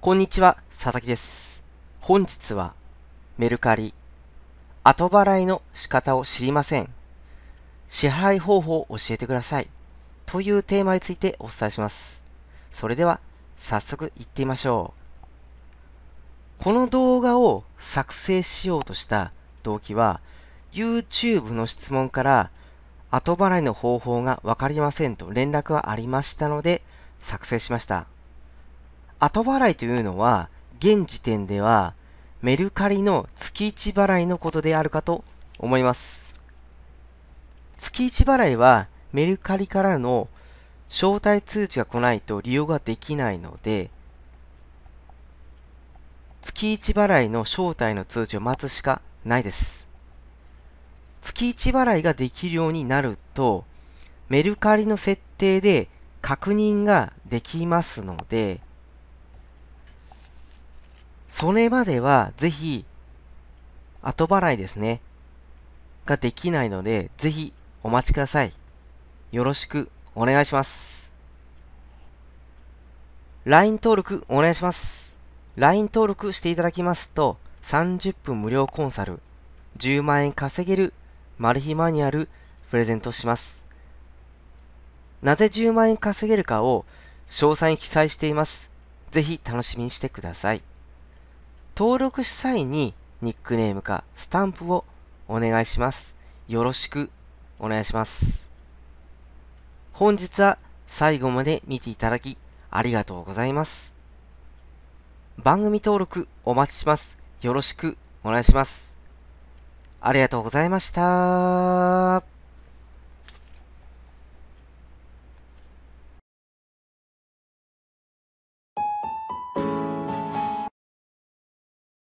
こんにちは、佐々木です。本日は、メルカリ、後払いの仕方を知りません。支払い方法を教えてください。というテーマについてお伝えします。それでは、早速行ってみましょう。この動画を作成しようとした動機は、YouTube の質問から後払いの方法がわかりませんと連絡がありましたので、作成しました。後払いというのは、現時点では、メルカリの月一払いのことであるかと思います。月一払いは、メルカリからの招待通知が来ないと利用ができないので、月一払いの招待の通知を待つしかないです。月一払いができるようになると、メルカリの設定で確認ができますので、それまではぜひ後払いですね。ができないので、ぜひお待ちください。よろしくお願いします。LINE 登録お願いします。LINE 登録していただきますと、30分無料コンサル、10万円稼げるマル秘マニュアルプレゼントします。なぜ10万円稼げるかを詳細に記載しています。ぜひ楽しみにしてください。登録した際にニックネームかスタンプをお願いします。よろしくお願いします。本日は最後まで見ていただきありがとうございます。番組登録お待ちします。よろしくお願いします。ありがとうございました。